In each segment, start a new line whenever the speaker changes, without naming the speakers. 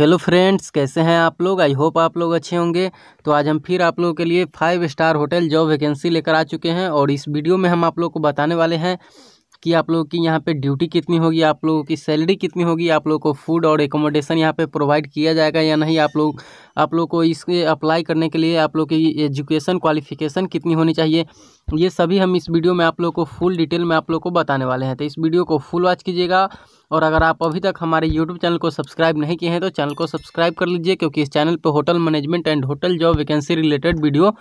hello friends कैसे हैं आप लोग आई होप आप लोग अच्छे होंगे तो आज हम फिर आप लोगों के लिए five star hotel job vacancy लेकर आ चुके हैं और इस वीडियो में हम आप लोग को बताने वाले हैं कि आप लोगों की यहाँ पे ड्यूटी कितनी होगी आप लोगों की सैलरी कितनी होगी आप लोगों को फूड और एकोमोडेशन यहाँ पे प्रोवाइड किया जाएगा या नहीं आप लोग आप लोग को इसके अप्लाई करने के लिए आप लोग की एजुकेशन क्वालिफिकेशन कितनी होनी चाहिए ये सभी हम इस वीडियो में आप लोग को फुल डिटेल में आप लोग को बताने वाले हैं तो इस वीडियो को फुल वॉच कीजिएगा और अगर आप अभी तक हमारे यूट्यूब चैनल को सब्सक्राइब नहीं किए हैं तो चैनल को सब्सक्राइब कर लीजिए क्योंकि इस चैनल पर hotel management and hotel job vacancy related video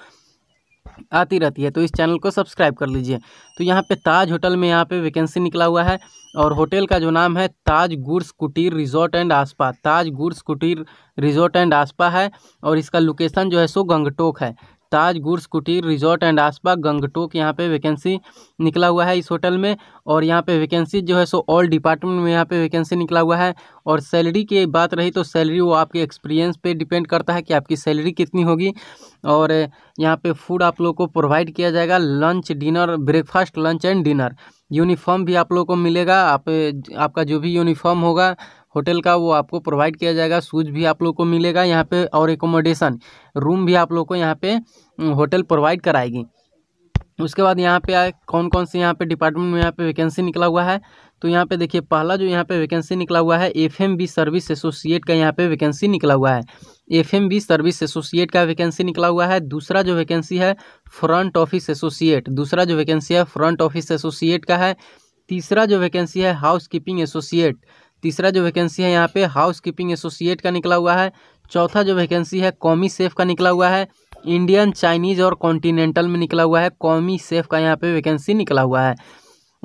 आती रहती है तो इस चैनल को सब्सक्राइब कर लीजिए तो यहाँ पे ताज होटल में यहाँ पे वैकेंसी निकला हुआ है और होटल का जो नाम है Taj goods Kutir resort and आसपा Taj goods Kutir resort and spa है और इसका लोकेशन जो है सो गंगटोक है Taj goods Kutir resort and spa Gangtok यहाँ पे वैकेंसी निकला हुआ है इस होटल में और यहाँ पे वैकेंसी जो है सो ऑल डिपार्टमेंट में यहाँ पे वैकेंसी निकला हुआ है और सैलरी की बात रही तो सैलरी वो आपके एक्सपीरियंस पे डिपेंड करता है कि आपकी सैलरी कितनी होगी और यहाँ पे फूड आप लोग को प्रोवाइड किया जाएगा lunch dinner breakfast lunch and dinner uniform भी आप लोग को मिलेगा आप आपका जो भी यूनिफॉर्म होगा होटल का वो आपको प्रोवाइड किया जाएगा शूज भी आप लोग को मिलेगा यहाँ पे और एकोमोडेशन रूम भी आप लोग को यहाँ पे होटल प्रोवाइड कराएगी उसके बाद यहाँ पे आए कौन कौन से यहाँ पे डिपार्टमेंट में यहाँ पे वैकेंसी निकला हुआ है तो यहाँ पे देखिए पहला जो यहाँ पे वैकेंसी निकला हुआ है F M B service associate का यहाँ पे वैकेंसी निकला हुआ है F M B service associate का वैकेंसी निकला हुआ है दूसरा जो वैकेंसी है फ्रंट ऑफिस एसोसिएट दूसरा जो वैकेंसी है फ्रंट ऑफिस एसोसिएट का है तीसरा जो वैकेंसी है हाउस कीपिंग एसोसिएट तीसरा जो वैकेंसी है यहाँ पे हाउस कीपिंग एसोसिएट का निकला हुआ है चौथा जो वैकेंसी है कौमी सेफ का निकला हुआ है इंडियन चाइनीज़ और कॉन्टीनेंटल में निकला हुआ है कौमी सेफ का यहाँ पे वैकेंसी निकला हुआ है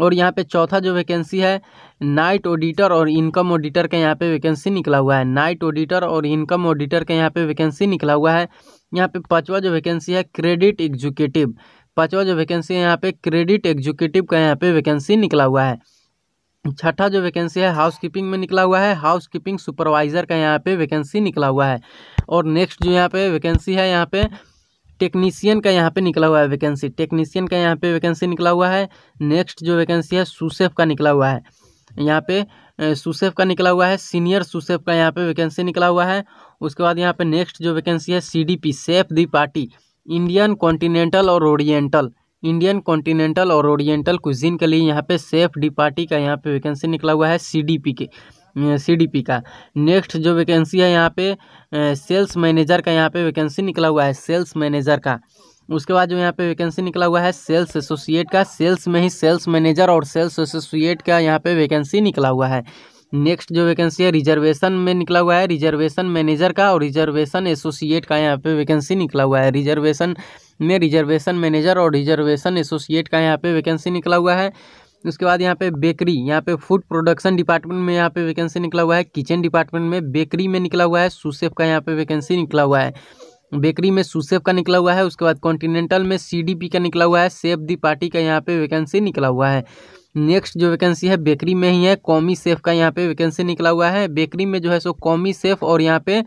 और यहाँ पे चौथा जो वैकेंसी है नाइट ऑडिटर और इनकम ऑडिटर का यहाँ पे वैकेंसी निकला हुआ है नाइट ऑडिटर और इनकम ऑडिटर का यहाँ पे वैकेंसी निकला हुआ है यहाँ पे पाँचवा जो वैकेंसी है क्रेडिट एग्जीक्यूटिव पाँचवा जो वैकेंसी है यहाँ पे क्रेडिट एग्जीक्यूटिव का यहाँ पे वैकेंसी निकला हुआ है छठा जो वैकेंसी है हाउस कीपिंग में निकला हुआ है हाउस कीपिंग सुपरवाइज़र का यहाँ पे वैकेंसी निकला हुआ है और नेक्स्ट जो यहाँ पे वैकेंसी है यहाँ पे टेक्नीसियन का यहाँ पे निकला हुआ है वैकेंसी टेक्नीसियन का यहाँ पे वैकेंसी निकला हुआ है नेक्स्ट जो वैकेंसी है सुसेफ का निकला हुआ है यहाँ पे सुसेफ़ का निकला हुआ है सीनियर सुसेफ़ का यहाँ पे वैकेंसी निकला हुआ है उसके बाद यहाँ पे नेक्स्ट जो वैकेंसी है C D P chef de partie Indian continental और ओरिएंटल इंडियन कॉन्टिनेंटल और ओरिएंटल कुजीन के लिए यहाँ पे सेफ डी पार्टी का यहाँ पे वैकेंसी निकला हुआ है सीडीपी के सीडीपी का नेक्स्ट जो वैकेंसी है यहाँ पे सेल्स मैनेजर का यहाँ पे वैकेंसी निकला हुआ है सेल्स मैनेजर का उसके बाद जो यहाँ पे वैकेंसी निकला हुआ है सेल्स एसोसिएट का सेल्स में ही सेल्स मैनेजर और सेल्स एसोसिएट का यहाँ पे वैकेंसी निकला हुआ है नेक्स्ट जो वैकेंसी है रिजर्वेशन में निकला हुआ है रिजर्वेशन मैनेजर का और रिजर्वेशन एसोसिएट का यहाँ पे वैकेंसी निकला हुआ है रिजर्वेशन में रिजर्वेशन मैनेजर और रिजर्वेशन एसोसिएट का यहाँ पे वैकेंसी निकला हुआ है उसके बाद यहाँ पे बेकरी यहाँ पे फूड प्रोडक्शन डिपार्टमेंट में यहाँ पे वैकेंसी निकला हुआ है किचन डिपार्टमेंट में बेकरी में निकला हुआ है सुसेफ का यहाँ पे वैकेंसी निकला हुआ है बेकरी में सुसेफ का निकला हुआ है उसके बाद कॉन्टिनेंटल में सीडीपी का निकला हुआ है सेफ दी पार्टी का यहाँ पे वैकेंसी निकला हुआ है नेक्स्ट जो वैकेंसी है बेकरी में ही है कॉमी सेफ का यहाँ पे वैकेंसी निकला हुआ है बेकरी में जो है सो कॉमी सेफ और यहाँ पे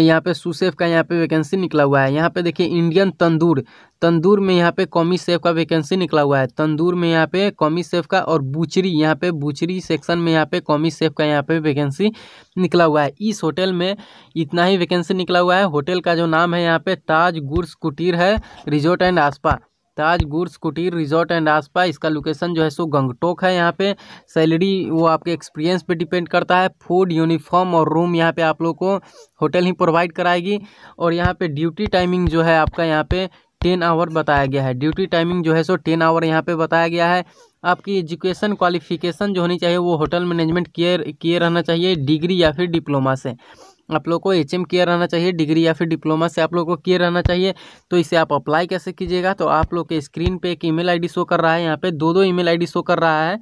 यहाँ पे सुसेफ का यहाँ पे वैकेंसी निकला हुआ है यहाँ पे देखिए इंडियन तंदूर तंदूर में यहाँ पे कॉमी सेफ का वैकेंसी निकला हुआ है तंदूर में यहाँ पे कॉमी सेफ का और बूचरी यहाँ पे बूचरी सेक्शन में यहाँ पे कॉमी सेफ का यहाँ पे वैकेंसी निकला हुआ है इस होटल में इतना ही वैकेंसी निकला हुआ है होटल का जो नाम है यहाँ पे ताज गुड्स कुटीर है रिजोर्ट एंड आसपा Taj goods Kutir resort and आसपास इसका लोकेशन जो है सो गंगटोक है यहाँ पे सैलरी वो आपके एक्सपीरियंस पे डिपेंड करता है फूड यूनिफॉर्म और रूम यहाँ पे आप लोग को होटल ही प्रोवाइड कराएगी और यहाँ पे ड्यूटी टाइमिंग जो है आपका यहाँ पे टेन आवर बताया गया है ड्यूटी टाइमिंग जो है सो टेन आवर यहाँ पे बताया गया है आपकी एजुकेशन क्वालिफिकेशन जो होनी चाहिए वो होटल मैनेजमेंट किए किए रहना चाहिए डिग्री या फिर डिप्लोमा से आप लोग को एच एम किया रहना चाहिए डिग्री या फिर डिप्लोमा से आप लोग को किए रहना चाहिए तो इसे आप अप्लाई कैसे कीजिएगा तो आप लोग के स्क्रीन पे एक ईमेल आईडी शो कर रहा है यहाँ पे दो दो ईमेल आईडी शो कर रहा है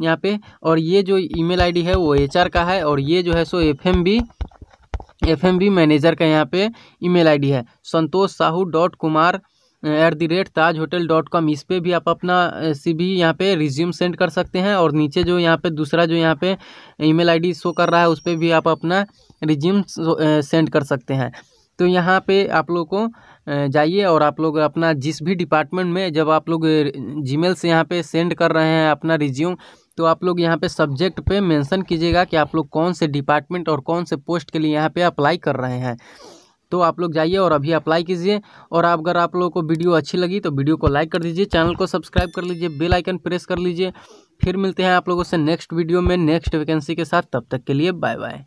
यहाँ पे और ये जो ईमेल आईडी है वो एच का है और ये जो है सो F M B F M B manager का यहाँ पे ईमेल आईडी है Santosh Sahu dot Kumar at the rate Taj hotel dot com इस पर भी आप अपना सी भी यहाँ पे रिज्यूम सेंड कर सकते हैं और नीचे जो यहाँ पे दूसरा जो यहाँ पे ईमेल आईडी शो कर रहा है उस पर भी आप अपना रिज्यूम सेंड कर सकते हैं तो यहाँ पे आप लोग को जाइए और आप लोग अपना जिस भी डिपार्टमेंट में जब आप लोग जीमेल से यहाँ पे सेंड कर रहे हैं अपना रिज्यूम तो आप लोग यहाँ पे सब्जेक्ट पे मेंशन कीजिएगा कि आप लोग कौन से डिपार्टमेंट और कौन से पोस्ट के लिए यहाँ पे अप्लाई कर रहे हैं तो आप लोग जाइए और अभी अप्लाई कीजिए और अगर आप लोगों को वीडियो अच्छी लगी तो वीडियो को लाइक कर दीजिए चैनल को सब्सक्राइब कर लीजिए बेल आइकन प्रेस कर लीजिए फिर मिलते हैं आप लोगों से नेक्स्ट वीडियो में नेक्स्ट वैकेंसी के साथ तब तक के लिए बाय बाय